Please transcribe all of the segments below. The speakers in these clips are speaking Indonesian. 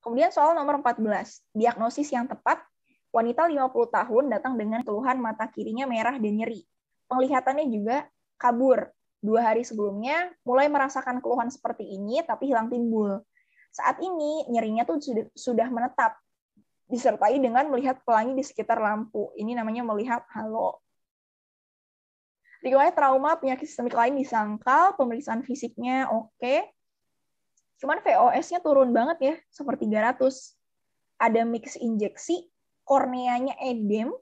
Kemudian soal nomor 14, diagnosis yang tepat, wanita 50 tahun datang dengan keluhan mata kirinya merah dan nyeri. Penglihatannya juga kabur. Dua hari sebelumnya mulai merasakan keluhan seperti ini tapi hilang timbul. Saat ini nyerinya tuh sudah menetap, disertai dengan melihat pelangi di sekitar lampu. Ini namanya melihat halo. Riwayat trauma penyakit sistemik lain disangkal, pemeriksaan fisiknya oke, okay, Cuman VOS-nya turun banget ya, seperti 300. Ada mix injeksi, korneanya edem,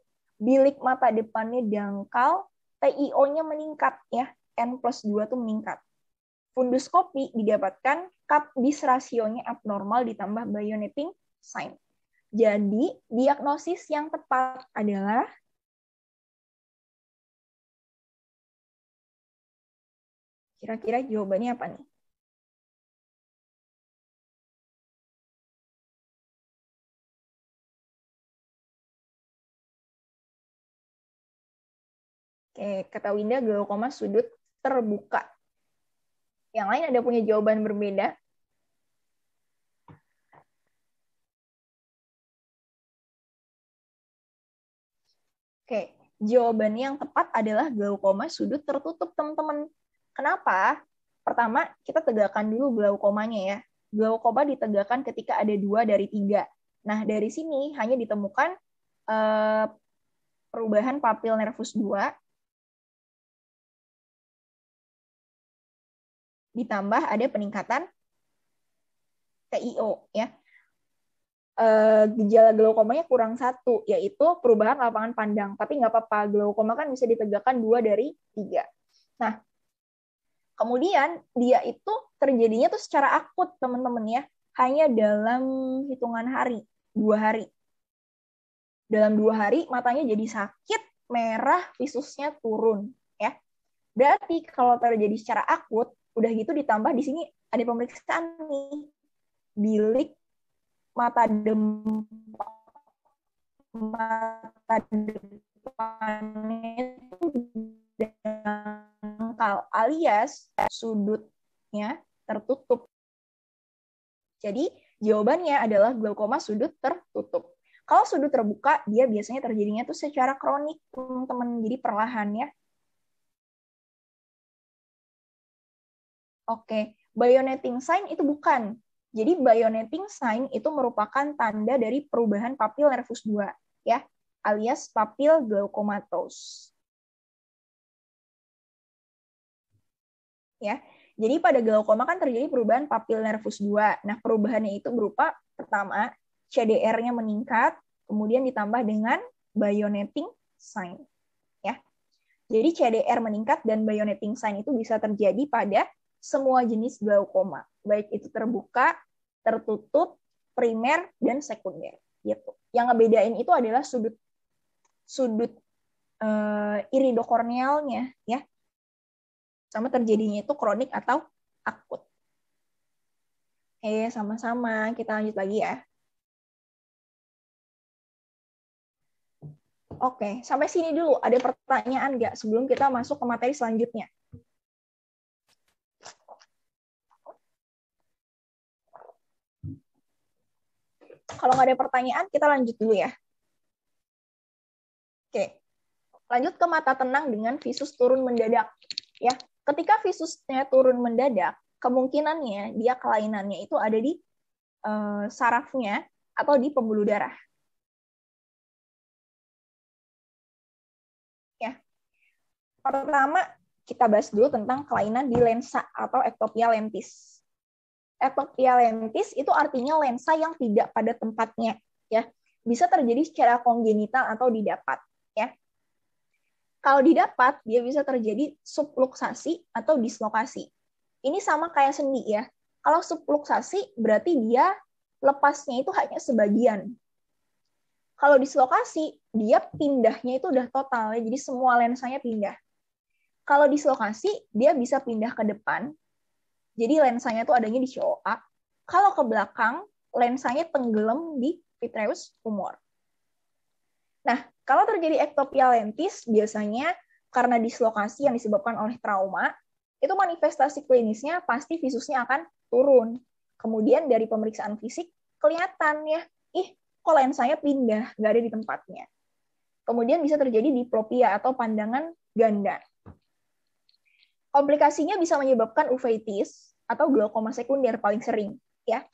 bilik mata depannya dangkal, TIO-nya meningkat ya, N plus 2 tuh meningkat. Funduskopi didapatkan cup bis rasionya abnormal ditambah bayoneting sign. Jadi, diagnosis yang tepat adalah kira-kira jawabannya apa nih? Eh, kata Winda, glaukoma sudut terbuka. Yang lain ada punya jawaban berbeda? Oke, jawaban yang tepat adalah glaukoma sudut tertutup, teman-teman. Kenapa? Pertama, kita tegakkan dulu glaukomanya ya. Glaukoma ditegakkan ketika ada dua dari tiga. Nah, dari sini hanya ditemukan eh, perubahan papil nervus 2 ditambah ada peningkatan TIO ya. E, gejala glaukomanya kurang satu, yaitu perubahan lapangan pandang. Tapi nggak apa-apa, glaukoma kan bisa ditegakkan dua dari tiga. Nah, kemudian dia itu terjadinya tuh secara akut, teman-teman ya. Hanya dalam hitungan hari, dua hari. Dalam dua hari, matanya jadi sakit, merah, visusnya turun. ya. Berarti kalau terjadi secara akut, udah gitu ditambah di sini ada pemeriksaan nih bilik mata depan mata depannya dangkal alias sudutnya tertutup. Jadi jawabannya adalah glaukoma sudut tertutup. Kalau sudut terbuka, dia biasanya terjadinya tuh secara kronik, teman-teman. Jadi perlahan ya. Oke, bionetting sign itu bukan. Jadi bionetting sign itu merupakan tanda dari perubahan papil nervus 2 ya, alias papil glaukomatos. Ya. Jadi pada glaukoma kan terjadi perubahan papil nervus 2. Nah, perubahannya itu berupa pertama CDR-nya meningkat, kemudian ditambah dengan bionetting sign. Ya. Jadi CDR meningkat dan bionetting sign itu bisa terjadi pada semua jenis glaukoma, baik itu terbuka, tertutup, primer dan sekunder gitu. Yang ngebedain itu adalah sudut sudut uh, iridokornealnya ya. Sama terjadinya itu kronik atau akut. Oke, sama-sama. Kita lanjut lagi ya. Oke, sampai sini dulu. Ada pertanyaan nggak sebelum kita masuk ke materi selanjutnya? Kalau nggak ada pertanyaan, kita lanjut dulu ya. Oke, lanjut ke mata tenang dengan visus turun mendadak. Ya, ketika visusnya turun mendadak, kemungkinannya dia kelainannya itu ada di uh, sarafnya atau di pembuluh darah. Ya, pertama kita bahas dulu tentang kelainan di lensa atau ektopia lentis. Epoksia lentis itu artinya lensa yang tidak pada tempatnya, ya. Bisa terjadi secara kongenital atau didapat, ya. Kalau didapat, dia bisa terjadi subluxasi atau dislokasi. Ini sama kayak sendi ya. Kalau subluxasi berarti dia lepasnya itu hanya sebagian. Kalau dislokasi, dia pindahnya itu udah total, ya. jadi semua lensanya pindah. Kalau dislokasi, dia bisa pindah ke depan, jadi lensanya itu adanya di COA. Kalau ke belakang, lensanya tenggelam di vitreous humor. Nah, kalau terjadi ektopia lentis, biasanya karena dislokasi yang disebabkan oleh trauma, itu manifestasi klinisnya pasti visusnya akan turun. Kemudian dari pemeriksaan fisik, kelihatan ya, ih kok lensanya pindah, nggak ada di tempatnya. Kemudian bisa terjadi diplopia atau pandangan ganda. Komplikasinya bisa menyebabkan uveitis atau glaukoma sekunder paling sering, ya.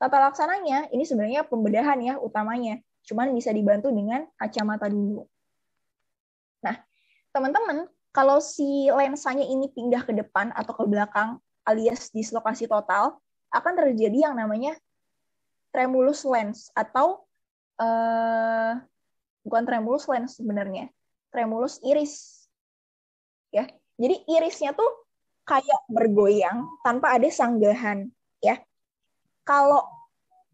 Tata laksananya ini sebenarnya pembedahan ya utamanya, cuman bisa dibantu dengan kacamata dulu. Nah, teman-teman, kalau si lensanya ini pindah ke depan atau ke belakang alias dislokasi total, akan terjadi yang namanya tremulus lens atau eh, bukan tremulus lens sebenarnya, tremulus iris jadi irisnya tuh kayak bergoyang tanpa ada sanggahan, ya. Kalau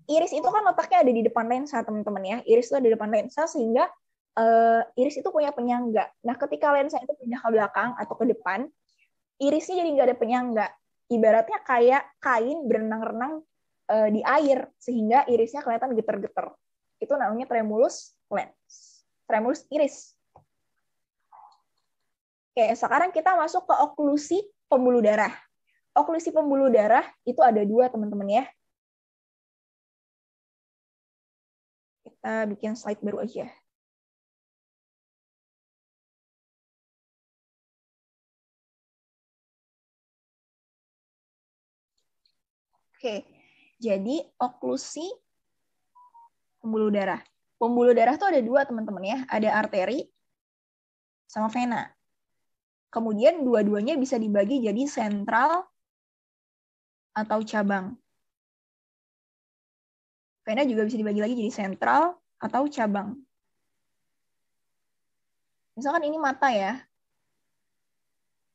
iris itu kan letaknya ada di depan lensa, teman-teman ya. Iris itu ada di depan lensa sehingga uh, iris itu punya penyangga. Nah, ketika lensa itu pindah ke belakang atau ke depan, irisnya jadi nggak ada penyangga. Ibaratnya kayak kain berenang-renang uh, di air sehingga irisnya kelihatan geter-geter. Itu namanya tremulus lens. Tremulus iris Oke, sekarang kita masuk ke oklusi pembuluh darah. Oklusi pembuluh darah itu ada dua, teman-teman ya. Kita bikin slide baru aja. Oke, jadi oklusi pembuluh darah. Pembuluh darah itu ada dua, teman-teman ya. Ada arteri sama vena. Kemudian dua-duanya bisa dibagi jadi sentral atau cabang. Vena juga bisa dibagi lagi jadi sentral atau cabang. Misalkan ini mata ya.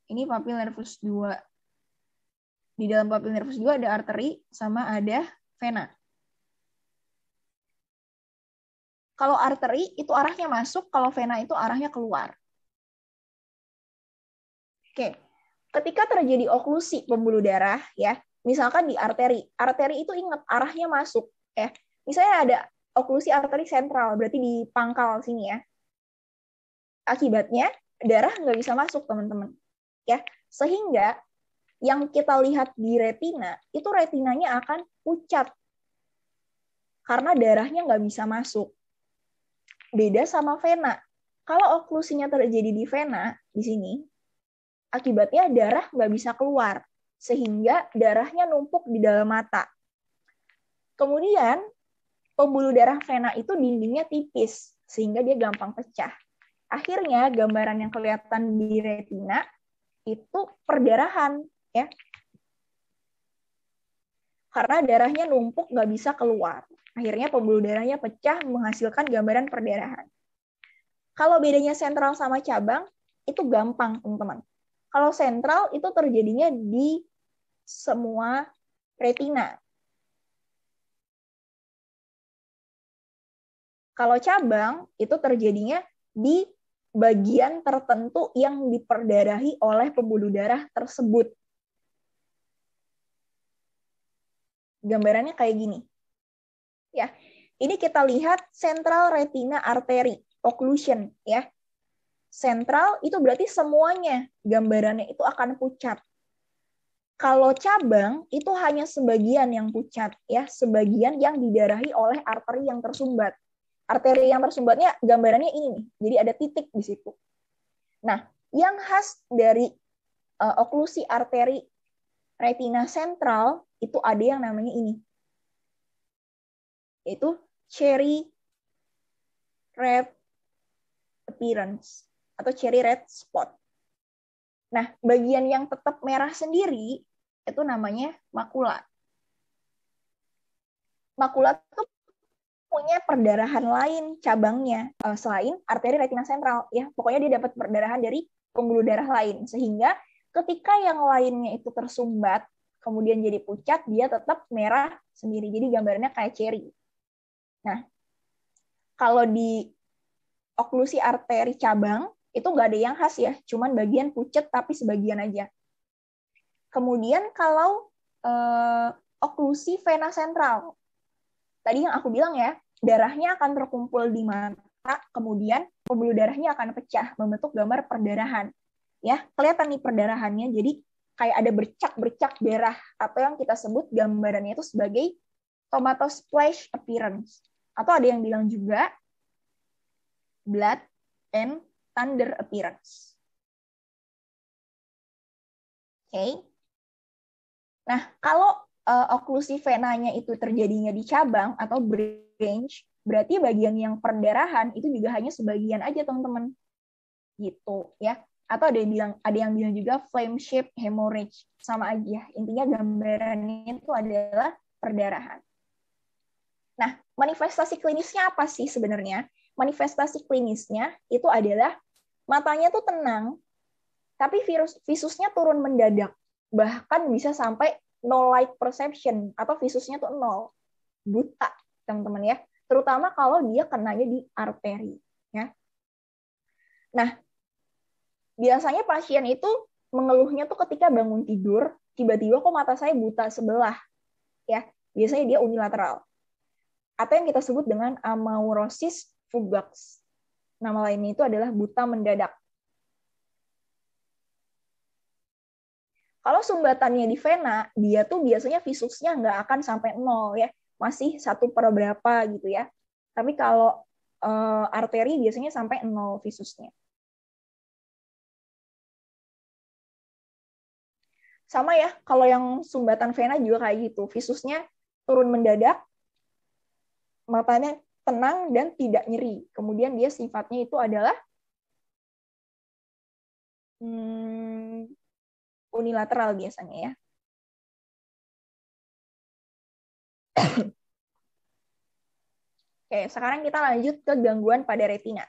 Ini papil nervus 2. Di dalam papil nervus 2 ada arteri sama ada vena. Kalau arteri itu arahnya masuk, kalau vena itu arahnya keluar. Oke, ketika terjadi oklusi pembuluh darah, ya, misalkan di arteri, arteri itu ingat arahnya masuk, ya. Misalnya ada oklusi arteri sentral, berarti di pangkal sini ya. Akibatnya darah nggak bisa masuk, teman-teman. Ya, sehingga yang kita lihat di retina itu retinanya akan pucat karena darahnya nggak bisa masuk. Beda sama vena. Kalau oklusinya terjadi di vena di sini, Akibatnya darah nggak bisa keluar, sehingga darahnya numpuk di dalam mata. Kemudian, pembuluh darah vena itu dindingnya tipis, sehingga dia gampang pecah. Akhirnya, gambaran yang kelihatan di retina itu perdarahan. ya Karena darahnya numpuk, nggak bisa keluar. Akhirnya pembuluh darahnya pecah, menghasilkan gambaran perdarahan. Kalau bedanya sentral sama cabang, itu gampang, teman-teman kalau sentral itu terjadinya di semua retina. Kalau cabang itu terjadinya di bagian tertentu yang diperdarahi oleh pembuluh darah tersebut. Gambarannya kayak gini. Ya. Ini kita lihat sentral retina arteri occlusion ya sentral itu berarti semuanya gambarannya itu akan pucat. Kalau cabang itu hanya sebagian yang pucat ya, sebagian yang didarahi oleh arteri yang tersumbat. Arteri yang tersumbatnya gambarannya ini nih. Jadi ada titik di situ. Nah, yang khas dari uh, oklusi arteri retina sentral itu ada yang namanya ini. Itu cherry red appearance atau cherry red spot. Nah, bagian yang tetap merah sendiri itu namanya makula. Makula itu punya perdarahan lain cabangnya eh, selain arteri retina sentral ya. Pokoknya dia dapat perdarahan dari pembuluh darah lain sehingga ketika yang lainnya itu tersumbat kemudian jadi pucat dia tetap merah sendiri. Jadi gambarnya kayak cherry. Nah, kalau di oklusi arteri cabang itu nggak ada yang khas ya, cuman bagian pucet tapi sebagian aja. Kemudian kalau eh, oklusi vena sentral, tadi yang aku bilang ya, darahnya akan terkumpul di mata, kemudian pembuluh darahnya akan pecah, membentuk gambar perdarahan. Ya, kelihatan nih perdarahannya, jadi kayak ada bercak-bercak darah atau yang kita sebut gambarannya itu sebagai tomato splash appearance. Atau ada yang bilang juga blood and Thunder appearance. Oke. Okay. Nah, kalau uh, eh, oklusi venanya itu terjadinya di cabang atau branch, berarti bagian yang perdarahan itu juga hanya sebagian aja, teman-teman. Gitu, ya. Atau ada yang bilang ada yang bilang juga flame shape hemorrhage sama aja. Ya. Intinya gambarannya itu adalah perdarahan. Nah, manifestasi klinisnya apa sih sebenarnya? Manifestasi klinisnya itu adalah matanya tuh tenang, tapi virus visusnya turun mendadak. Bahkan bisa sampai no light perception atau visusnya tuh nol. Buta, teman-teman ya. Terutama kalau dia kenanya di arteri, ya. Nah, biasanya pasien itu mengeluhnya tuh ketika bangun tidur, tiba-tiba kok mata saya buta sebelah. Ya, biasanya dia unilateral. Atau yang kita sebut dengan amaurosis fugax Nama lainnya itu adalah buta mendadak. Kalau sumbatannya di vena, dia tuh biasanya visusnya nggak akan sampai nol ya, masih satu per berapa gitu ya. Tapi kalau uh, arteri biasanya sampai nol visusnya. Sama ya, kalau yang sumbatan vena juga kayak gitu, visusnya turun mendadak, matanya tenang dan tidak nyeri. Kemudian dia sifatnya itu adalah hmm, unilateral biasanya ya. Oke, sekarang kita lanjut ke gangguan pada retina.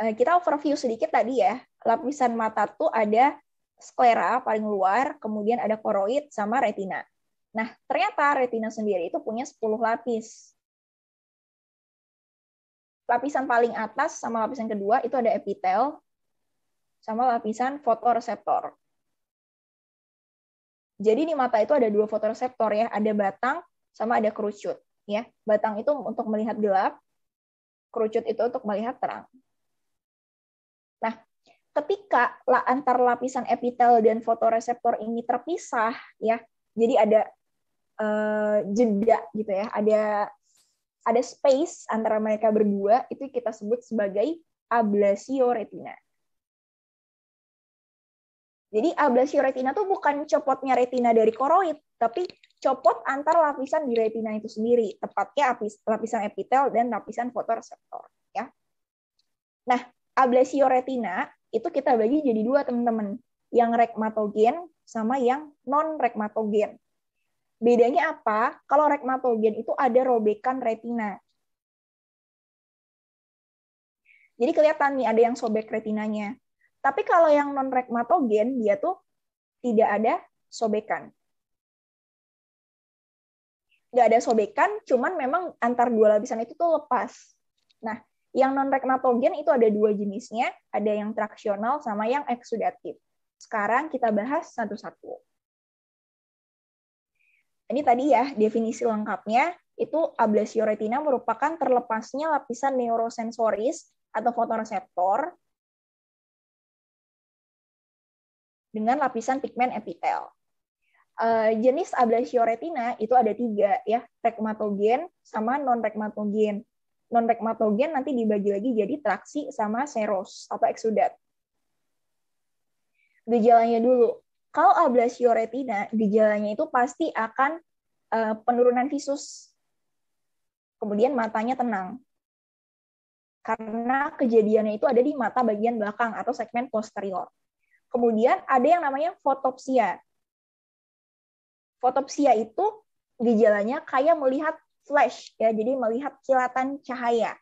Eh, kita overview sedikit tadi ya. Lapisan mata tuh ada sklera paling luar, kemudian ada koroid sama retina. Nah, ternyata retina sendiri itu punya 10 lapis lapisan paling atas sama lapisan kedua itu ada epitel sama lapisan fotoreseptor. Jadi di mata itu ada dua fotoreseptor ya, ada batang sama ada kerucut ya. Batang itu untuk melihat gelap, kerucut itu untuk melihat terang. Nah, ketika antar lapisan epitel dan fotoreseptor ini terpisah ya, jadi ada eh, jeda gitu ya, ada ada space antara mereka berdua itu kita sebut sebagai ablasio retina. Jadi ablasio retina itu bukan copotnya retina dari koroid, tapi copot antar lapisan di retina itu sendiri, tepatnya lapisan epitel dan lapisan fotoreseptor. Ya. Nah, ablasio retina itu kita bagi jadi dua teman-teman, yang rekmatogen sama yang non rekmatogen. Bedanya apa? Kalau rekmatogen itu ada robekan retina. Jadi kelihatan nih ada yang sobek retinanya. Tapi kalau yang non rekmatogen dia tuh tidak ada sobekan. Nggak ada sobekan, cuman memang antar dua lapisan itu tuh lepas. Nah, yang non rekmatogen itu ada dua jenisnya, ada yang traksional sama yang eksudatif. Sekarang kita bahas satu-satu. Ini tadi ya definisi lengkapnya itu ablasio retina merupakan terlepasnya lapisan neurosensoris atau fotoreseptor dengan lapisan pigmen epitel. Uh, jenis ablasio retina itu ada tiga ya, rekmatogen sama non-rekmatogen. Non-rekmatogen nanti dibagi lagi jadi traksi sama seros atau eksudat. Gejalanya dulu, kalau ablasio retina, gejalanya itu pasti akan uh, penurunan visus. Kemudian matanya tenang. Karena kejadiannya itu ada di mata bagian belakang atau segmen posterior. Kemudian ada yang namanya fotopsia. Fotopsia itu gejalanya kayak melihat flash ya, jadi melihat kilatan cahaya.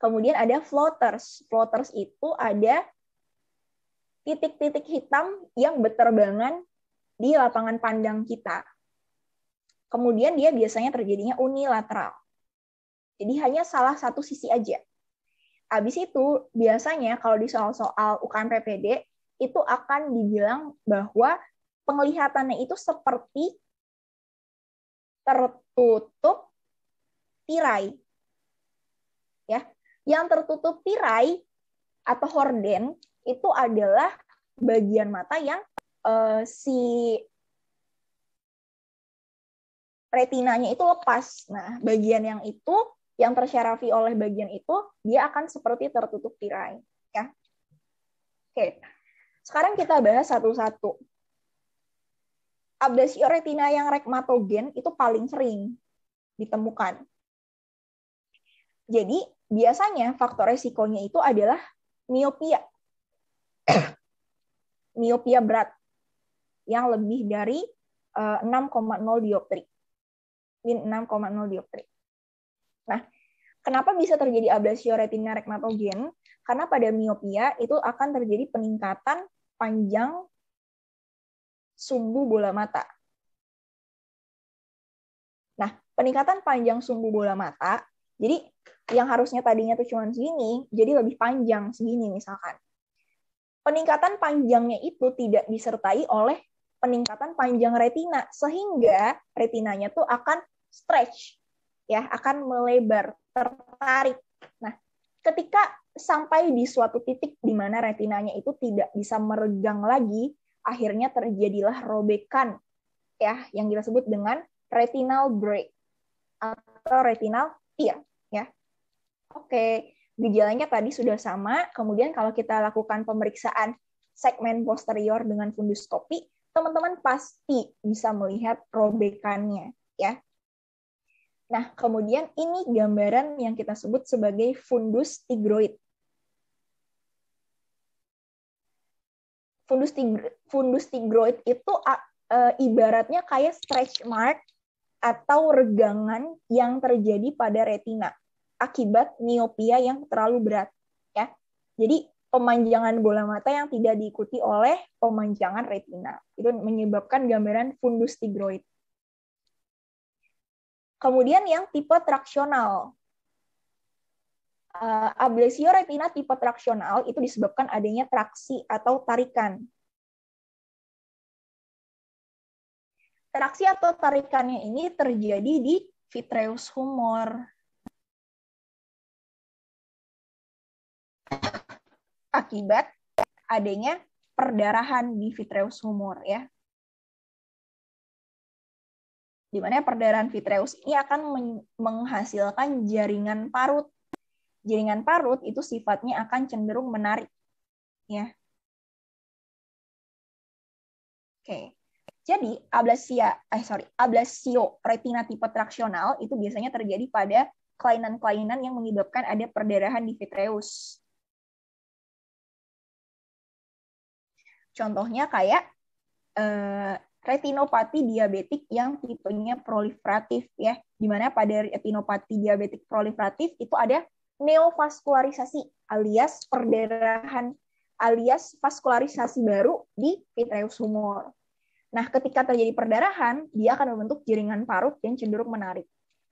Kemudian ada floaters. Floaters itu ada titik-titik hitam yang berterbangan di lapangan pandang kita. Kemudian dia biasanya terjadinya unilateral. Jadi hanya salah satu sisi aja. Habis itu biasanya kalau di soal-soal UKM PPD itu akan dibilang bahwa penglihatannya itu seperti tertutup tirai. Ya, yang tertutup tirai atau horden itu adalah bagian mata yang uh, si retinanya itu lepas. Nah, bagian yang itu yang tersyarafi oleh bagian itu dia akan seperti tertutup tirai, ya. Oke. Sekarang kita bahas satu-satu. Abdesi retina yang rekmatogen itu paling sering ditemukan. Jadi, biasanya faktor resikonya itu adalah miopia miopia berat yang lebih dari 6,0 eh, dioptri. Min 6,0 dioptri. Nah, kenapa bisa terjadi ablasio retina retinopatogen? Karena pada miopia itu akan terjadi peningkatan panjang sumbu bola mata. Nah, peningkatan panjang sumbu bola mata, jadi yang harusnya tadinya tuh cuma segini, jadi lebih panjang segini misalkan peningkatan panjangnya itu tidak disertai oleh peningkatan panjang retina sehingga retinanya tuh akan stretch ya akan melebar tertarik nah ketika sampai di suatu titik di mana retinanya itu tidak bisa meregang lagi akhirnya terjadilah robekan ya yang kita sebut dengan retinal break atau retinal tear ya oke gejalanya tadi sudah sama, kemudian kalau kita lakukan pemeriksaan segmen posterior dengan funduskopi, teman-teman pasti bisa melihat robekannya, ya. Nah, kemudian ini gambaran yang kita sebut sebagai fundus tigroid. Fundus, tigro, fundus tigroid itu e, ibaratnya kayak stretch mark atau regangan yang terjadi pada retina akibat miopia yang terlalu berat ya. Jadi pemanjangan bola mata yang tidak diikuti oleh pemanjangan retina. Itu menyebabkan gambaran fundus tigroid. Kemudian yang tipe traksional. Uh, ablesio retina tipe traksional itu disebabkan adanya traksi atau tarikan. Traksi atau tarikannya ini terjadi di vitreous humor. akibat adanya perdarahan di vitreous humor ya. Dimana perdarahan vitreous ini akan menghasilkan jaringan parut. Jaringan parut itu sifatnya akan cenderung menarik ya. Oke. Jadi ablasia eh sorry, ablasio retina tipe traksional itu biasanya terjadi pada kelainan-kelainan yang menyebabkan ada perdarahan di vitreous Contohnya kayak eh, retinopati diabetik yang tipenya proliferatif ya, dimana pada retinopati diabetik proliferatif itu ada neovaskularisasi alias perdarahan alias vaskularisasi baru di vitreus humor. Nah, ketika terjadi perdarahan, dia akan membentuk jaringan parut yang cenderung menarik.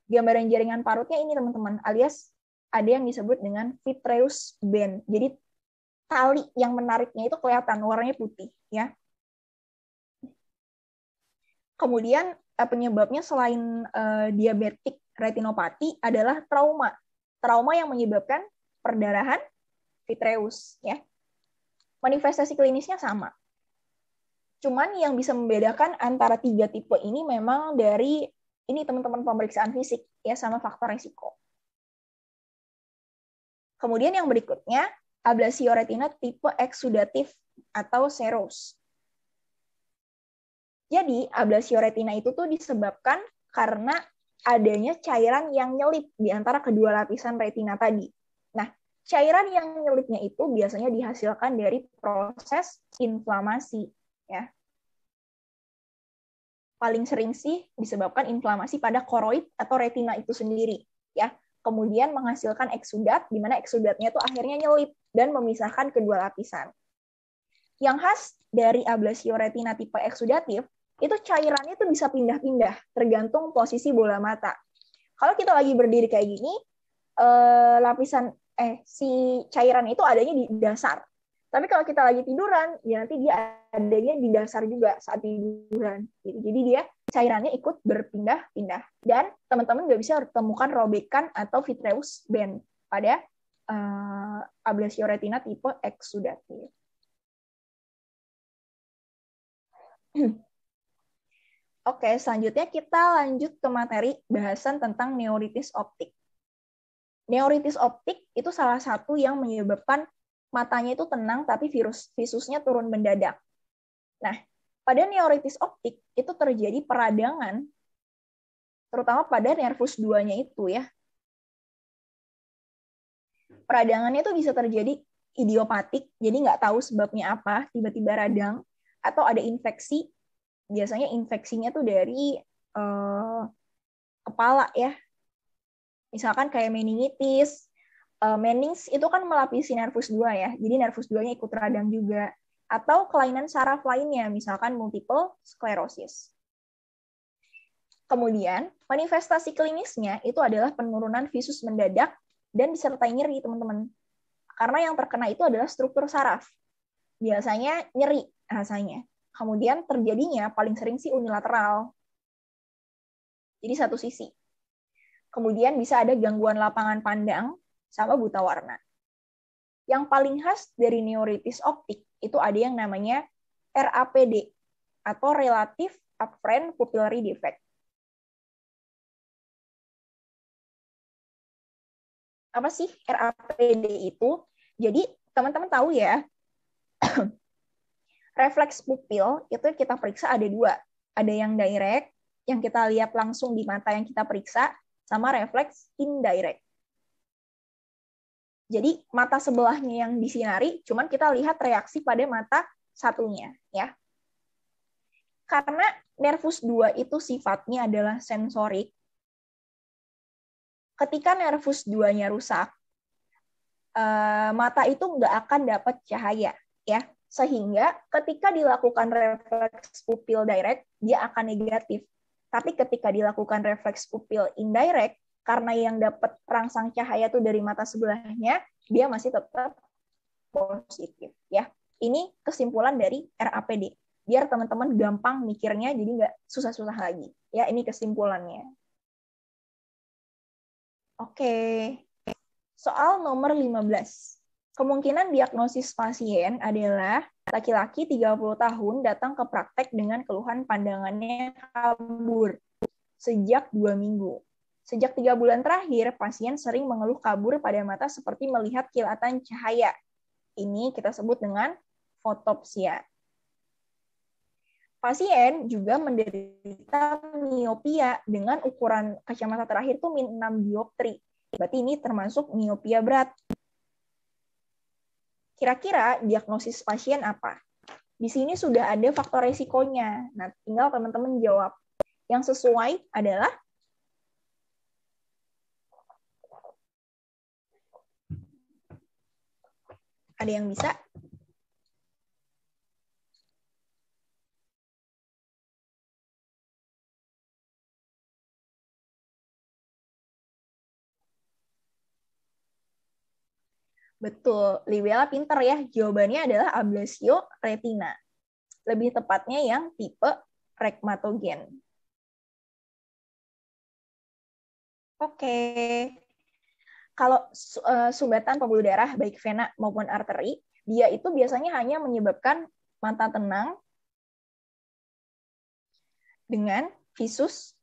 Gambaran jaringan parutnya ini, teman-teman, alias ada yang disebut dengan vitreus band. Jadi tali yang menariknya itu kelihatan warnanya putih ya. Kemudian eh, penyebabnya selain uh, diabetik retinopati adalah trauma. Trauma yang menyebabkan perdarahan vitreus ya. Manifestasi klinisnya sama. Cuman yang bisa membedakan antara tiga tipe ini memang dari ini teman-teman pemeriksaan fisik ya sama faktor risiko Kemudian yang berikutnya ablasio retina tipe eksudatif atau seros. Jadi, ablasio retina itu tuh disebabkan karena adanya cairan yang nyelip di antara kedua lapisan retina tadi. Nah, cairan yang nyelipnya itu biasanya dihasilkan dari proses inflamasi, ya. Paling sering sih disebabkan inflamasi pada koroid atau retina itu sendiri, ya. Kemudian menghasilkan eksudat, di mana eksudatnya itu akhirnya nyelip dan memisahkan kedua lapisan. Yang khas dari ablasio retina tipe eksudatif, itu cairannya itu bisa pindah-pindah tergantung posisi bola mata. Kalau kita lagi berdiri kayak gini, eh, lapisan eh si cairan itu adanya di dasar. Tapi kalau kita lagi tiduran, ya nanti dia adanya di dasar juga saat tiduran. Gitu. Jadi dia cairannya ikut berpindah-pindah. Dan teman-teman nggak bisa temukan robekan atau vitreous band pada uh, eh, ablasio retina tipe eksudatif. Oke, selanjutnya kita lanjut ke materi bahasan tentang neuritis optik. Neuritis optik itu salah satu yang menyebabkan matanya itu tenang tapi virus visusnya turun mendadak. Nah, pada neuritis optik itu terjadi peradangan terutama pada nervus duanya itu ya peradangannya itu bisa terjadi idiopatik, jadi nggak tahu sebabnya apa, tiba-tiba radang, atau ada infeksi, biasanya infeksinya tuh dari uh, kepala ya. Misalkan kayak meningitis, uh, menings itu kan melapisi nervus 2 ya, jadi nervus 2-nya ikut radang juga. Atau kelainan saraf lainnya, misalkan multiple sclerosis. Kemudian, manifestasi klinisnya itu adalah penurunan visus mendadak dan disertai nyeri, teman-teman. Karena yang terkena itu adalah struktur saraf. Biasanya nyeri rasanya. Kemudian terjadinya paling sering sih unilateral. Jadi satu sisi. Kemudian bisa ada gangguan lapangan pandang sama buta warna. Yang paling khas dari neuritis optik itu ada yang namanya RAPD atau relative apparent pupillary defect. apa sih RAPD itu? Jadi teman-teman tahu ya, refleks pupil itu kita periksa ada dua. Ada yang direct, yang kita lihat langsung di mata yang kita periksa, sama refleks indirect. Jadi mata sebelahnya yang disinari, cuman kita lihat reaksi pada mata satunya, ya. Karena nervus 2 itu sifatnya adalah sensorik, ketika nervus duanya rusak, eh, mata itu nggak akan dapat cahaya, ya. Sehingga ketika dilakukan refleks pupil direct, dia akan negatif. Tapi ketika dilakukan refleks pupil indirect, karena yang dapat rangsang cahaya tuh dari mata sebelahnya, dia masih tetap positif, ya. Ini kesimpulan dari RAPD. Biar teman-teman gampang mikirnya, jadi nggak susah-susah lagi. Ya, ini kesimpulannya. Oke. Soal nomor 15. Kemungkinan diagnosis pasien adalah laki-laki 30 tahun datang ke praktek dengan keluhan pandangannya kabur sejak dua minggu. Sejak tiga bulan terakhir, pasien sering mengeluh kabur pada mata seperti melihat kilatan cahaya. Ini kita sebut dengan fotopsia pasien juga menderita miopia dengan ukuran kacamata terakhir itu min 6 dioptri. Berarti ini termasuk miopia berat. Kira-kira diagnosis pasien apa? Di sini sudah ada faktor resikonya. Nah, tinggal teman-teman jawab. Yang sesuai adalah Ada yang bisa? Betul, Libella pinter ya. Jawabannya adalah ablesio retina. Lebih tepatnya yang tipe rekmatogen. Oke. Kalau uh, eh, sumbatan pembuluh darah baik vena maupun arteri, dia itu biasanya hanya menyebabkan mata tenang dengan visus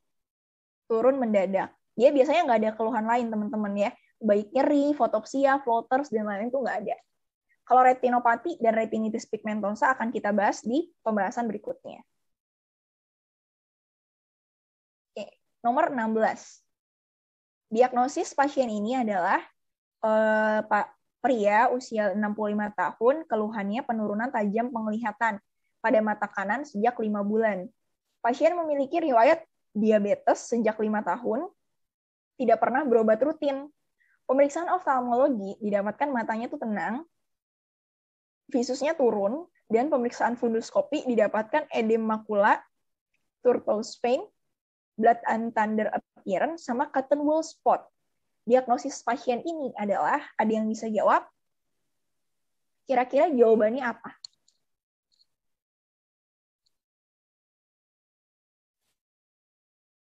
turun mendadak. Dia biasanya nggak ada keluhan lain, teman-teman ya baik nyeri, fotopsia, floaters, dan lain-lain itu nggak ada. Kalau retinopati dan retinitis pigmentosa akan kita bahas di pembahasan berikutnya. Oke, nomor 16. Diagnosis pasien ini adalah eh, Pak pria usia 65 tahun, keluhannya penurunan tajam penglihatan pada mata kanan sejak 5 bulan. Pasien memiliki riwayat diabetes sejak 5 tahun, tidak pernah berobat rutin, Pemeriksaan oftalmologi didapatkan matanya itu tenang, visusnya turun, dan pemeriksaan funduskopi didapatkan edem makula, turtle's vein, blood and thunder appearance, sama cotton wool spot. Diagnosis pasien ini adalah ada yang bisa jawab, kira-kira jawabannya apa?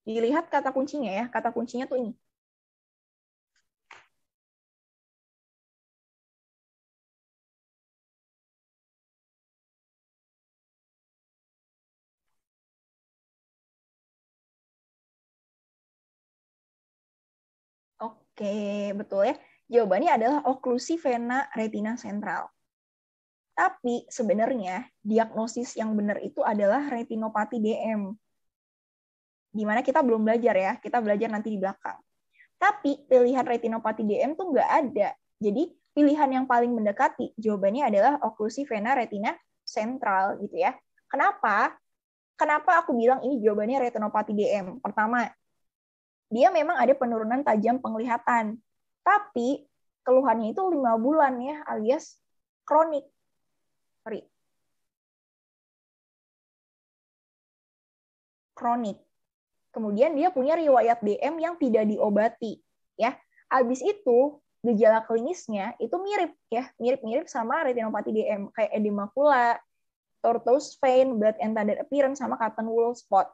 Dilihat kata kuncinya ya, kata kuncinya tuh ini, Oke, betul ya. Jawabannya adalah oklusi vena retina sentral. Tapi sebenarnya diagnosis yang benar itu adalah retinopati DM. Dimana kita belum belajar ya, kita belajar nanti di belakang. Tapi pilihan retinopati DM tuh nggak ada. Jadi pilihan yang paling mendekati jawabannya adalah oklusi vena retina sentral gitu ya. Kenapa? Kenapa aku bilang ini jawabannya retinopati DM? Pertama, dia memang ada penurunan tajam penglihatan. Tapi keluhannya itu lima bulan ya, alias kronik. Sorry. Kronik. Kemudian dia punya riwayat DM yang tidak diobati, ya. Abis itu gejala klinisnya itu mirip ya, mirip-mirip sama retinopati DM kayak edema kula, tortoise vein, blood and tender appearance sama cotton wool spot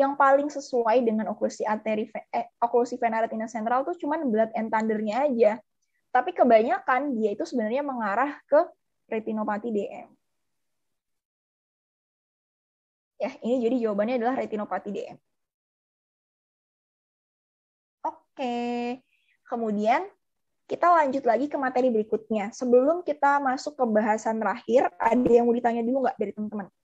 yang paling sesuai dengan oklusi arteri eh, oklusi vena retina sentral tuh cuman blood and thundernya aja. Tapi kebanyakan dia itu sebenarnya mengarah ke retinopati DM. Ya, ini jadi jawabannya adalah retinopati DM. Oke. Kemudian kita lanjut lagi ke materi berikutnya. Sebelum kita masuk ke bahasan terakhir, ada yang mau ditanya dulu nggak dari teman-teman?